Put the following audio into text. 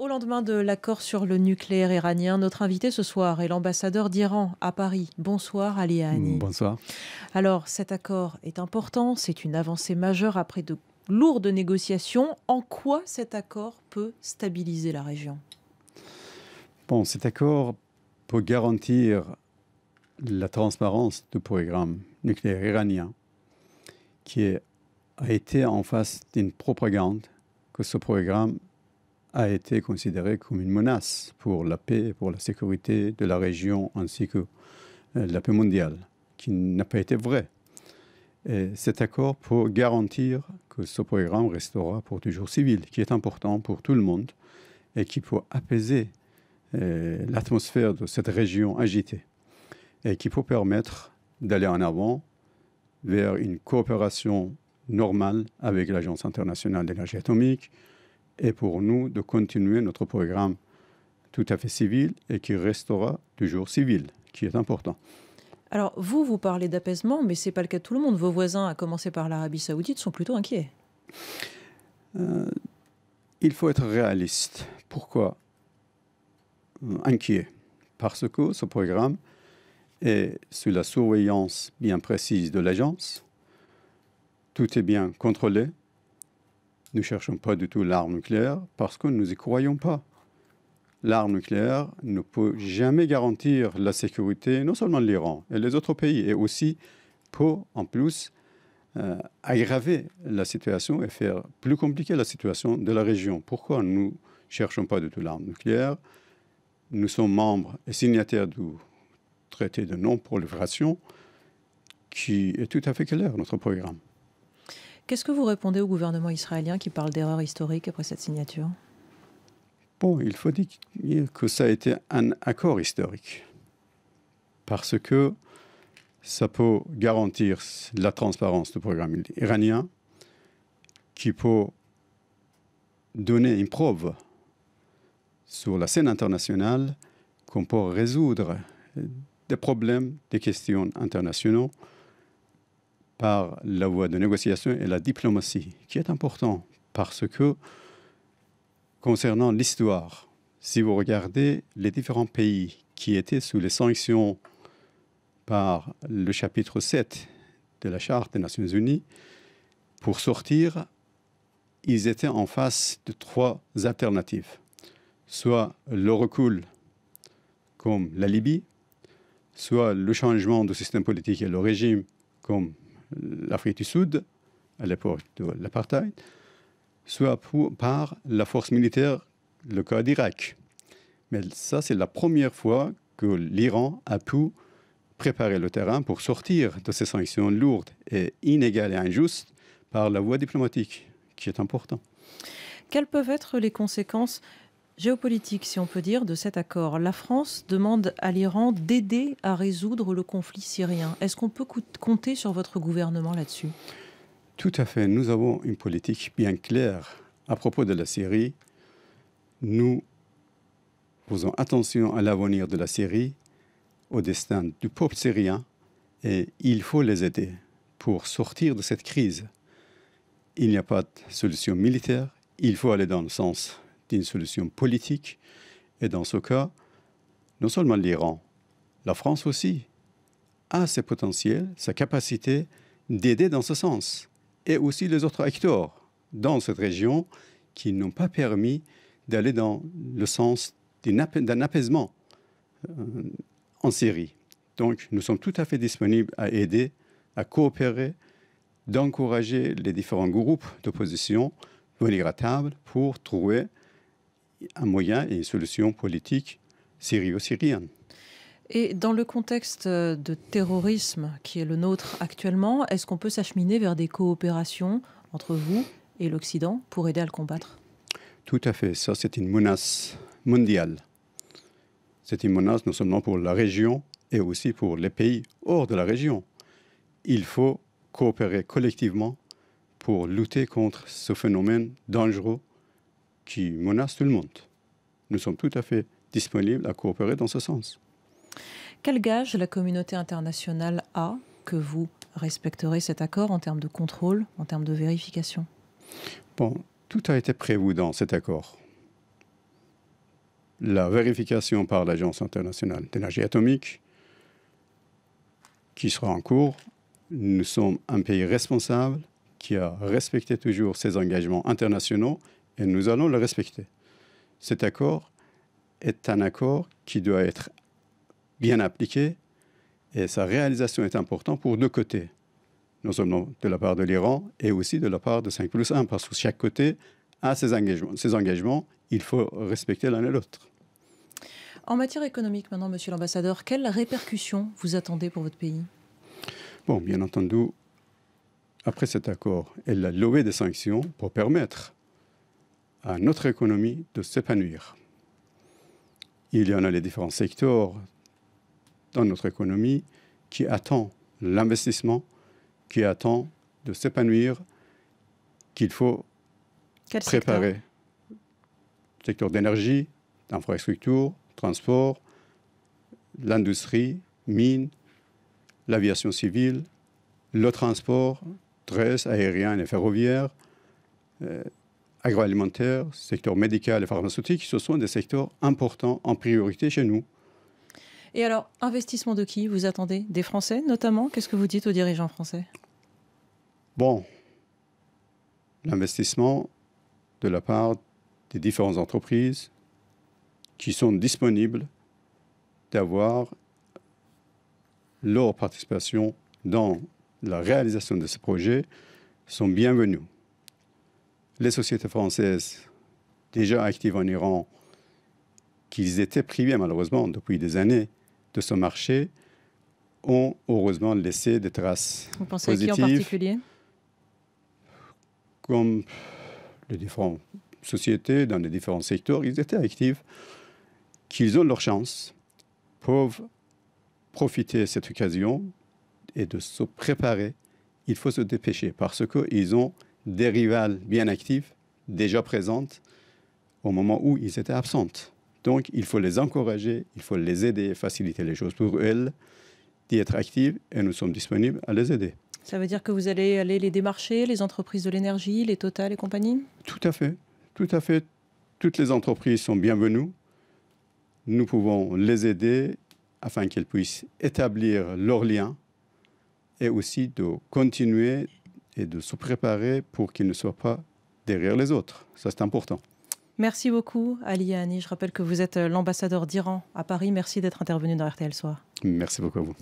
Au lendemain de l'accord sur le nucléaire iranien, notre invité ce soir est l'ambassadeur d'Iran à Paris. Bonsoir Ali mm, Bonsoir. Alors cet accord est important, c'est une avancée majeure après de lourdes négociations. En quoi cet accord peut stabiliser la région Bon, cet accord peut garantir la transparence du programme nucléaire iranien qui a été en face d'une propagande que ce programme a été considéré comme une menace pour la paix et pour la sécurité de la région ainsi que euh, la paix mondiale, qui n'a pas été vrai. cet accord pour garantir que ce programme restera pour toujours civil, qui est important pour tout le monde et qui peut apaiser euh, l'atmosphère de cette région agitée et qui peut permettre d'aller en avant vers une coopération normale avec l'Agence internationale d'énergie atomique, et pour nous de continuer notre programme tout à fait civil et qui restera toujours civil, qui est important. Alors vous, vous parlez d'apaisement, mais ce n'est pas le cas de tout le monde. Vos voisins, à commencer par l'Arabie saoudite, sont plutôt inquiets. Euh, il faut être réaliste. Pourquoi euh, inquiet Parce que ce programme est sous la surveillance bien précise de l'agence. Tout est bien contrôlé, nous ne cherchons pas du tout l'arme nucléaire parce que nous n'y croyons pas. L'arme nucléaire ne peut jamais garantir la sécurité, non seulement de l'Iran et les autres pays, et aussi pour, en plus euh, aggraver la situation et faire plus compliquer la situation de la région. Pourquoi nous ne cherchons pas du tout l'arme nucléaire Nous sommes membres et signataires du traité de non-prolifération qui est tout à fait clair, notre programme. Qu'est-ce que vous répondez au gouvernement israélien qui parle d'erreur historique après cette signature Bon, il faut dire que ça a été un accord historique parce que ça peut garantir la transparence du programme iranien qui peut donner une preuve sur la scène internationale qu'on peut résoudre des problèmes, des questions internationales par la voie de négociation et la diplomatie, qui est important parce que concernant l'histoire, si vous regardez les différents pays qui étaient sous les sanctions par le chapitre 7 de la Charte des Nations Unies, pour sortir, ils étaient en face de trois alternatives. Soit le recul comme la Libye, soit le changement de système politique et le régime comme l'Afrique du Sud, à l'époque de l'apartheid, soit par la force militaire, le cas d'Irak. Mais ça, c'est la première fois que l'Iran a pu préparer le terrain pour sortir de ces sanctions lourdes et inégales et injustes par la voie diplomatique, qui est importante. Quelles peuvent être les conséquences géopolitique, si on peut dire, de cet accord. La France demande à l'Iran d'aider à résoudre le conflit syrien. Est-ce qu'on peut compter sur votre gouvernement là-dessus Tout à fait. Nous avons une politique bien claire à propos de la Syrie. Nous faisons attention à l'avenir de la Syrie, au destin du peuple syrien, et il faut les aider pour sortir de cette crise. Il n'y a pas de solution militaire, il faut aller dans le sens d'une solution politique. Et dans ce cas, non seulement l'Iran, la France aussi a ses potentiels, sa capacité d'aider dans ce sens, et aussi les autres acteurs dans cette région qui n'ont pas permis d'aller dans le sens d'un apaisement euh, en Syrie. Donc nous sommes tout à fait disponibles à aider, à coopérer, d'encourager les différents groupes d'opposition venir à table pour trouver un moyen et une solution politique syrio-syrienne. Et dans le contexte euh, de terrorisme qui est le nôtre actuellement, est-ce qu'on peut s'acheminer vers des coopérations entre vous et l'Occident pour aider à le combattre Tout à fait. Ça, c'est une menace mondiale. C'est une menace non seulement pour la région et aussi pour les pays hors de la région. Il faut coopérer collectivement pour lutter contre ce phénomène dangereux qui menace tout le monde. Nous sommes tout à fait disponibles à coopérer dans ce sens. Quel gage la communauté internationale a que vous respecterez cet accord en termes de contrôle, en termes de vérification Bon, tout a été prévu dans cet accord. La vérification par l'Agence internationale d'énergie atomique, qui sera en cours, nous sommes un pays responsable qui a respecté toujours ses engagements internationaux et nous allons le respecter. Cet accord est un accord qui doit être bien appliqué et sa réalisation est importante pour deux côtés, non seulement de la part de l'Iran et aussi de la part de 5 plus 1, parce que chaque côté a ses engagements. Ces engagements, il faut respecter l'un et l'autre. En matière économique, maintenant, monsieur l'ambassadeur, quelles répercussions vous attendez pour votre pays Bon, bien entendu, après cet accord, elle a levé des sanctions pour permettre à notre économie de s'épanouir. Il y en a les différents secteurs dans notre économie qui attend l'investissement, qui attend de s'épanouir, qu'il faut préparer. Secteur, d'énergie, d'infrastructure, transport, l'industrie, mine, l'aviation civile, le transport, terrestre, aérien et ferroviaire, euh, agroalimentaire, secteur médical et pharmaceutique, ce sont des secteurs importants en priorité chez nous. Et alors, investissement de qui vous attendez Des Français notamment Qu'est-ce que vous dites aux dirigeants français Bon, l'investissement de la part des différentes entreprises qui sont disponibles d'avoir leur participation dans la réalisation de ces projets sont bienvenus les sociétés françaises déjà actives en Iran, qu'ils étaient privés malheureusement depuis des années de ce marché, ont heureusement laissé des traces. Vous pensez à en particulier Comme les différentes sociétés dans les différents secteurs, ils étaient actifs, qu'ils ont leur chance, peuvent profiter de cette occasion et de se préparer. Il faut se dépêcher parce qu'ils ont des rivales bien actives, déjà présentes, au moment où ils étaient absentes. Donc, il faut les encourager, il faut les aider, faciliter les choses pour elles, d'y être actives, et nous sommes disponibles à les aider. Ça veut dire que vous allez aller les démarcher, les entreprises de l'énergie, les Total et compagnie Tout à fait, tout à fait. Toutes les entreprises sont bienvenues. Nous pouvons les aider afin qu'elles puissent établir leurs liens et aussi de continuer et de se préparer pour qu'il ne soit pas derrière les autres. Ça, c'est important. Merci beaucoup, Ali Ani. Je rappelle que vous êtes euh, l'ambassadeur d'Iran à Paris. Merci d'être intervenu dans RTL Soir. Merci beaucoup à vous.